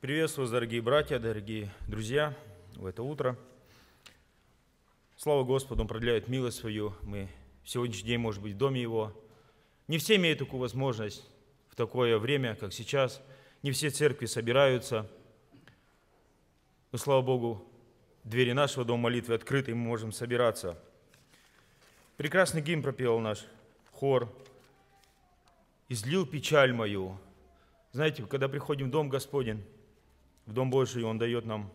Приветствую вас, дорогие братья, дорогие друзья, в это утро. Слава Господу, Он продляет милость свою. Мы в сегодняшний день, может быть, в доме Его. Не все имеют такую возможность в такое время, как сейчас. Не все церкви собираются. Но, слава Богу, двери нашего дома молитвы открыты, и мы можем собираться. Прекрасный гимн пропел наш хор. «Излил печаль мою». Знаете, когда приходим в дом Господень, в дом Божий Он дает нам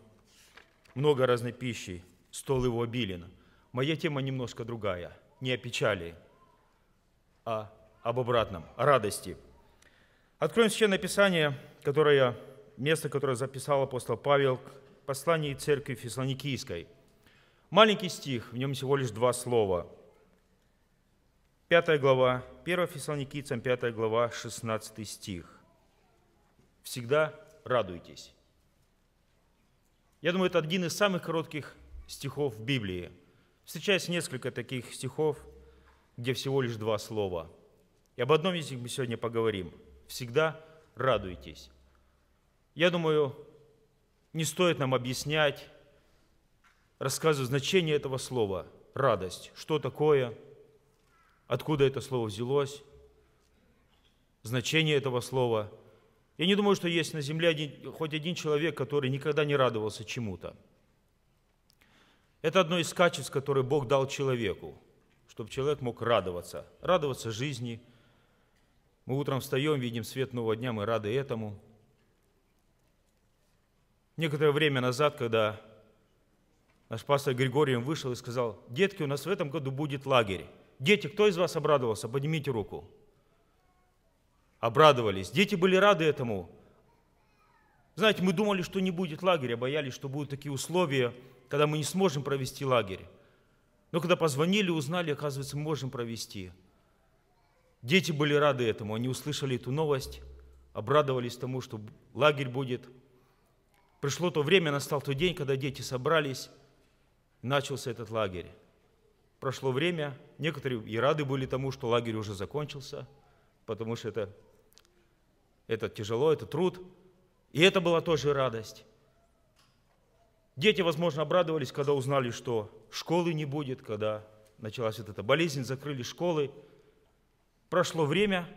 много разной пищи, стол Его обилен. Моя тема немножко другая, не о печали, а об обратном, о радости. Откроем Священное Писание, которое, место, которое записал апостол Павел к послании церкви Фессалоникийской. Маленький стих, в нем всего лишь два слова. Пятая глава, 1 Фессалоникийцам, 5 глава, 16 стих. «Всегда радуйтесь». Я думаю, это один из самых коротких стихов в Библии. Встречается несколько таких стихов, где всего лишь два слова. И об одном из них мы сегодня поговорим. Всегда радуйтесь. Я думаю, не стоит нам объяснять, рассказывать значение этого слова – радость. Что такое? Откуда это слово взялось? Значение этого слова – я не думаю, что есть на земле один, хоть один человек, который никогда не радовался чему-то. Это одно из качеств, которые Бог дал человеку, чтобы человек мог радоваться, радоваться жизни. Мы утром встаем, видим свет нового дня, мы рады этому. Некоторое время назад, когда наш пастор Григорием вышел и сказал, детки, у нас в этом году будет лагерь. Дети, кто из вас обрадовался? Поднимите руку обрадовались. Дети были рады этому. Знаете, мы думали, что не будет лагеря, а боялись, что будут такие условия, когда мы не сможем провести лагерь. Но когда позвонили, узнали, оказывается, мы можем провести. Дети были рады этому, они услышали эту новость, обрадовались тому, что лагерь будет. Пришло то время, настал тот день, когда дети собрались, начался этот лагерь. Прошло время, некоторые и рады были тому, что лагерь уже закончился, потому что это это тяжело, это труд. И это была тоже радость. Дети, возможно, обрадовались, когда узнали, что школы не будет, когда началась вот эта болезнь, закрыли школы. Прошло время,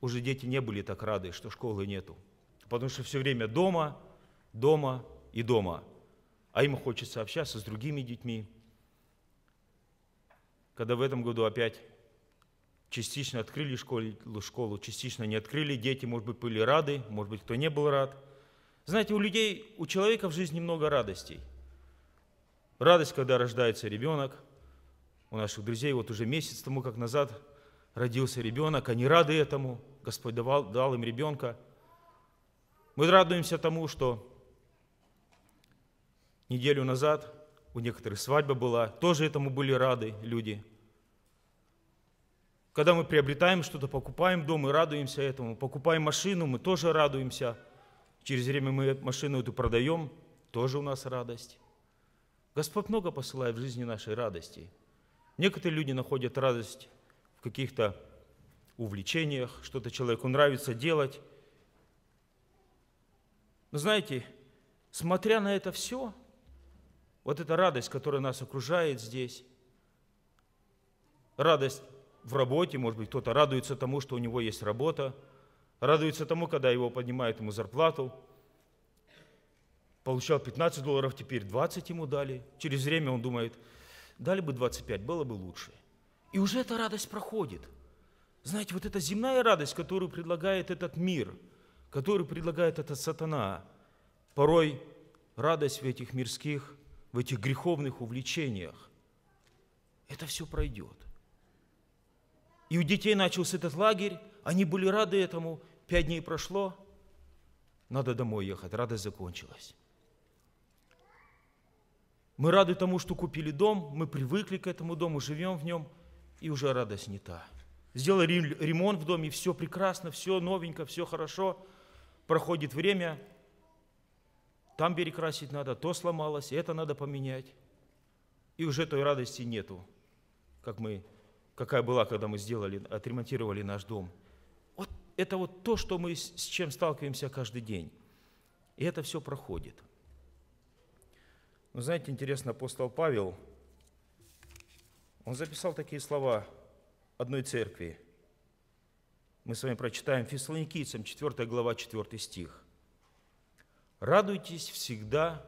уже дети не были так рады, что школы нету. Потому что все время дома, дома и дома. А им хочется общаться с другими детьми. Когда в этом году опять частично открыли школу, школу, частично не открыли. Дети, может быть, были рады, может быть, кто не был рад. Знаете, у людей, у человека в жизни много радостей. Радость, когда рождается ребенок. У наших друзей вот уже месяц тому как назад родился ребенок, они рады этому. Господь давал, дал им ребенка. Мы радуемся тому, что неделю назад у некоторых свадьба была, тоже этому были рады люди – когда мы приобретаем что-то, покупаем дом, и радуемся этому. Покупаем машину, мы тоже радуемся. Через время мы машину эту продаем, тоже у нас радость. Господь много посылает в жизни нашей радости. Некоторые люди находят радость в каких-то увлечениях, что-то человеку нравится делать. Но знаете, смотря на это все, вот эта радость, которая нас окружает здесь, радость в работе, может быть, кто-то радуется тому, что у него есть работа, радуется тому, когда его поднимают ему зарплату. Получал 15 долларов, теперь 20 ему дали. Через время он думает, дали бы 25, было бы лучше. И уже эта радость проходит. Знаете, вот эта земная радость, которую предлагает этот мир, которую предлагает этот сатана, порой радость в этих мирских, в этих греховных увлечениях, это все пройдет – и у детей начался этот лагерь, они были рады этому, пять дней прошло, надо домой ехать, радость закончилась. Мы рады тому, что купили дом, мы привыкли к этому дому, живем в нем, и уже радость не та. Сделали ремонт в доме, все прекрасно, все новенько, все хорошо. Проходит время, там перекрасить надо, то сломалось, это надо поменять. И уже той радости нету, как мы какая была, когда мы сделали, отремонтировали наш дом. Вот это вот то, что мы с чем сталкиваемся каждый день. И это все проходит. Но ну, знаете, интересно, апостол Павел, он записал такие слова одной церкви. Мы с вами прочитаем Фессалоникийцам 4 глава 4 стих. «Радуйтесь всегда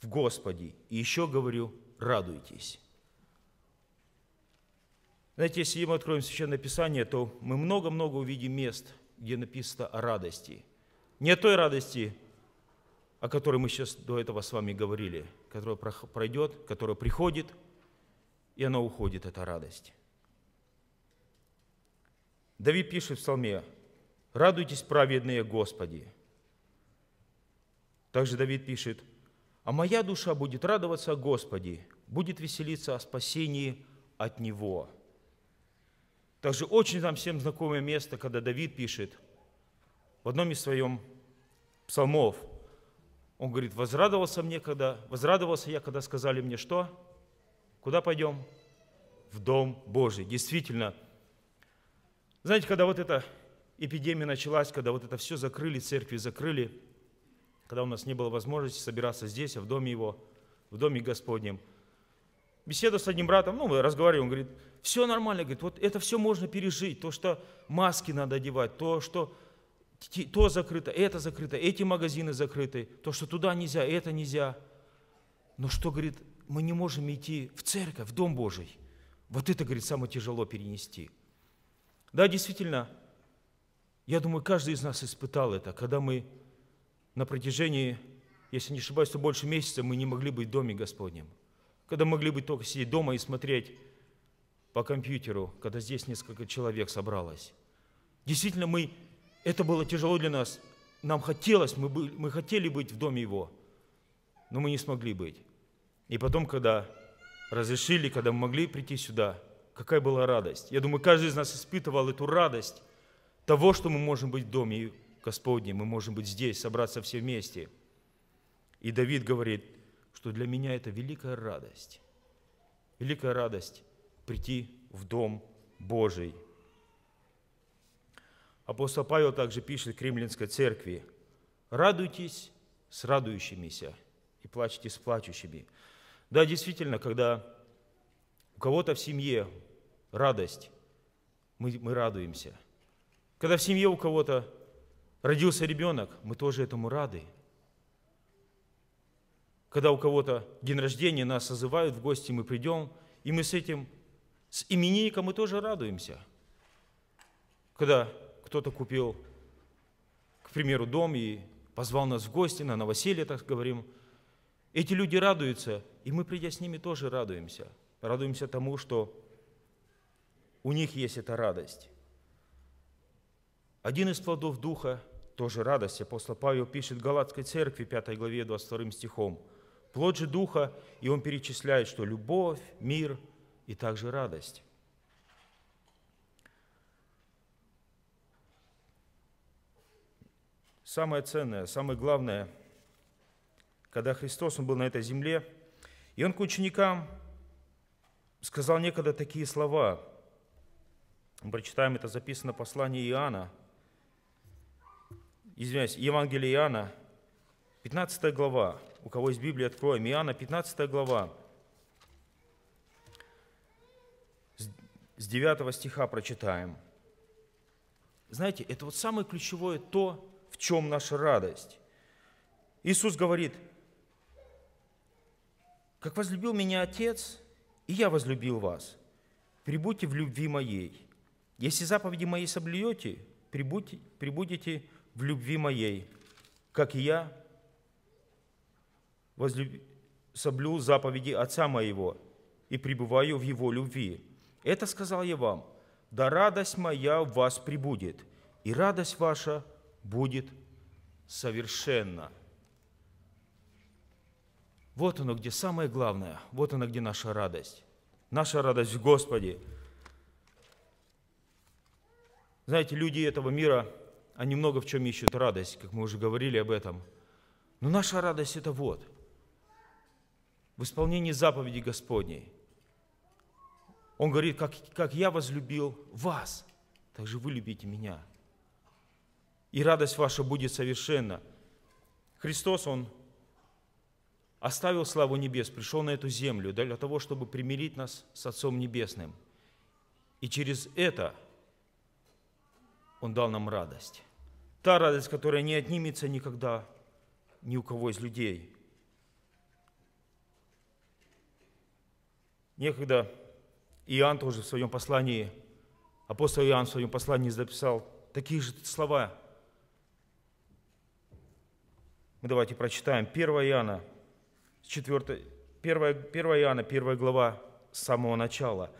в Господе, и еще говорю, радуйтесь». Знаете, если мы откроем Священное Писание, то мы много-много увидим мест, где написано о радости. Не о той радости, о которой мы сейчас до этого с вами говорили, которая пройдет, которая приходит, и она уходит, эта радость. Давид пишет в Псалме, «Радуйтесь, праведные Господи». Также Давид пишет, «А моя душа будет радоваться о Господе, будет веселиться о спасении от Него». Также очень нам всем знакомое место, когда Давид пишет в одном из своих псалмов. Он говорит, возрадовался, мне, когда, возрадовался я, когда сказали мне, что? Куда пойдем? В Дом Божий. Действительно. Знаете, когда вот эта эпидемия началась, когда вот это все закрыли, церкви закрыли, когда у нас не было возможности собираться здесь, а в доме его, в доме Господнем – беседу с одним братом, ну, мы разговариваем, он говорит, все нормально, говорит, вот это все можно пережить, то, что маски надо одевать, то, что то закрыто, это закрыто, эти магазины закрыты, то, что туда нельзя, это нельзя. Но что, говорит, мы не можем идти в церковь, в Дом Божий. Вот это, говорит, самое тяжело перенести. Да, действительно, я думаю, каждый из нас испытал это, когда мы на протяжении, если не ошибаюсь, то больше месяца мы не могли быть в Доме Господнем – когда могли бы только сидеть дома и смотреть по компьютеру, когда здесь несколько человек собралось. Действительно, мы, это было тяжело для нас. Нам хотелось, мы, бы, мы хотели быть в доме Его, но мы не смогли быть. И потом, когда разрешили, когда мы могли прийти сюда, какая была радость. Я думаю, каждый из нас испытывал эту радость того, что мы можем быть в доме Господнем, мы можем быть здесь, собраться все вместе. И Давид говорит – что для меня это великая радость. Великая радость прийти в Дом Божий. Апостол Павел также пишет к римлянской церкви, «Радуйтесь с радующимися и плачьте с плачущими». Да, действительно, когда у кого-то в семье радость, мы, мы радуемся. Когда в семье у кого-то родился ребенок, мы тоже этому рады – когда у кого-то день рождения, нас созывают в гости, мы придем, и мы с этим, с именинником мы тоже радуемся. Когда кто-то купил, к примеру, дом и позвал нас в гости, на новоселье, так говорим, эти люди радуются, и мы, придя с ними, тоже радуемся. Радуемся тому, что у них есть эта радость. Один из плодов Духа – тоже радость. Апостол Павел пишет Галатской церкви, 5 главе, 22 стихом – плод же Духа, и он перечисляет, что любовь, мир и также радость. Самое ценное, самое главное, когда Христос, Он был на этой земле, и Он к ученикам сказал некогда такие слова. Мы прочитаем, это записано в послании Иоанна, извиняюсь, Евангелие Иоанна, 15 глава, у кого есть Библия, откроем. Иоанна, 15 глава. С 9 стиха прочитаем. Знаете, это вот самое ключевое то, в чем наша радость. Иисус говорит, «Как возлюбил меня Отец, и я возлюбил вас. Прибудьте в любви моей. Если заповеди мои соблюете, прибудьте, прибудете в любви моей, как и я возлюб... соблю заповеди Отца моего и пребываю в Его любви. Это сказал я вам, да радость моя в вас прибудет, и радость ваша будет совершенна. Вот оно, где самое главное, вот оно, где наша радость. Наша радость в Господе. Знаете, люди этого мира, они много в чем ищут радость, как мы уже говорили об этом. Но наша радость – это вот – в исполнении заповеди Господней. Он говорит, как, как я возлюбил вас, так же вы любите меня. И радость ваша будет совершенна. Христос, Он оставил славу небес, пришел на эту землю для того, чтобы примирить нас с Отцом Небесным. И через это Он дал нам радость. Та радость, которая не отнимется никогда ни у кого из людей – Некогда Иоанн тоже в своем послании, апостол Иоанн в своем послании записал такие же слова. Мы давайте прочитаем 1 Иоанна, 4, 1, 1 Иоанна, 1 глава, с самого начала.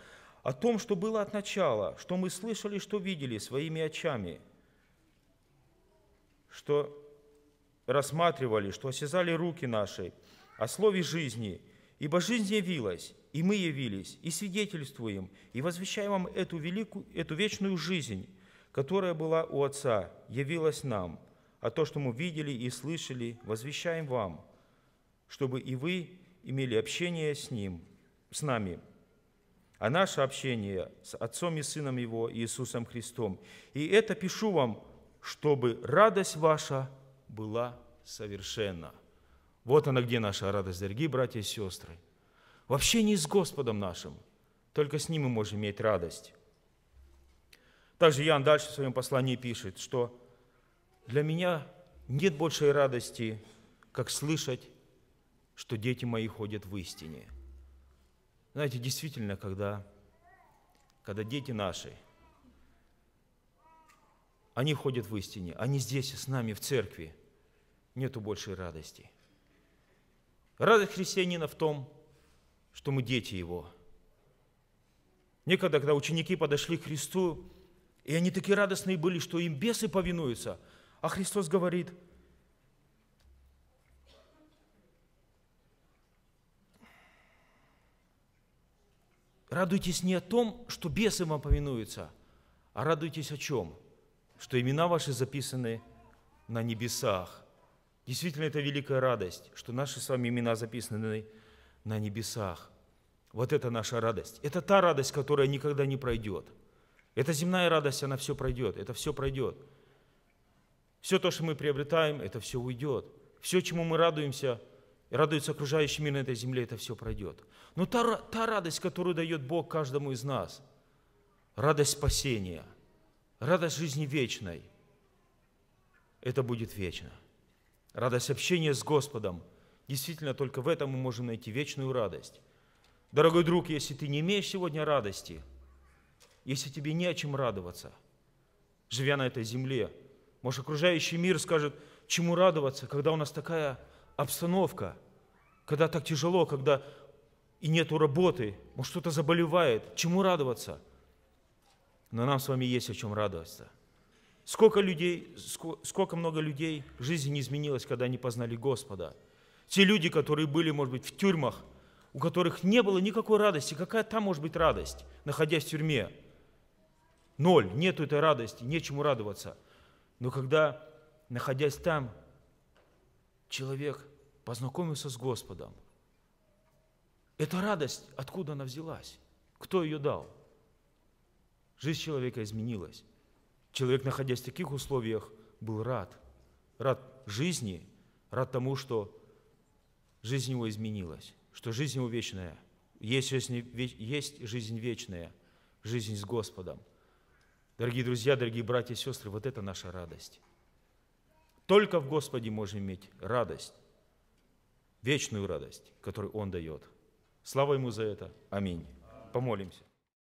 О том, что было от начала, что мы слышали, что видели своими очами, что рассматривали, что осязали руки наши, о слове жизни, ибо жизнь явилась, и мы явились, и свидетельствуем, и возвещаем вам эту, великую, эту вечную жизнь, которая была у Отца, явилась нам, а то, что мы видели и слышали, возвещаем вам, чтобы и вы имели общение с Ним, с нами, а наше общение с Отцом и Сыном Его, Иисусом Христом. И это пишу вам, чтобы радость ваша была совершенна. Вот она где наша радость, дорогие братья и сестры – в общении с Господом нашим. Только с Ним мы можем иметь радость. Также Иоанн дальше в своем послании пишет, что для меня нет большей радости, как слышать, что дети мои ходят в истине. Знаете, действительно, когда, когда дети наши, они ходят в истине, они здесь с нами в церкви, нету большей радости. Радость христианина в том, что мы дети Его. Некогда, когда ученики подошли к Христу, и они такие радостные были, что им бесы повинуются, а Христос говорит, радуйтесь не о том, что бесы вам повинуются, а радуйтесь о чем? Что имена ваши записаны на небесах. Действительно, это великая радость, что наши с вами имена записаны на небесах. Вот это наша радость. Это та радость, которая никогда не пройдет. Это земная радость, она все пройдет, это все пройдет. Все то, что мы приобретаем, это все уйдет. Все, чему мы радуемся, радуется окружающий мир на этой земле, это все пройдет. Но та, та радость, которую дает Бог каждому из нас, радость спасения, радость жизни вечной, это будет вечно. Радость общения с Господом. Действительно, только в этом мы можем найти вечную радость. Дорогой друг, если ты не имеешь сегодня радости, если тебе не о чем радоваться, живя на этой земле, может, окружающий мир скажет, чему радоваться, когда у нас такая обстановка, когда так тяжело, когда и нету работы, может, что то заболевает, чему радоваться? Но нам с вами есть о чем радоваться. Сколько людей, сколько много людей жизнь не изменилась, когда они познали Господа. Те люди, которые были, может быть, в тюрьмах, у которых не было никакой радости. Какая там может быть радость, находясь в тюрьме? Ноль, нету этой радости, нечему радоваться. Но когда, находясь там, человек познакомился с Господом, эта радость, откуда она взялась? Кто ее дал? Жизнь человека изменилась. Человек, находясь в таких условиях, был рад. Рад жизни, рад тому, что жизнь его изменилась что жизнь увечная есть жизнь, есть жизнь вечная, жизнь с Господом. Дорогие друзья, дорогие братья и сестры, вот это наша радость. Только в Господе можем иметь радость, вечную радость, которую Он дает. Слава Ему за это. Аминь. Помолимся.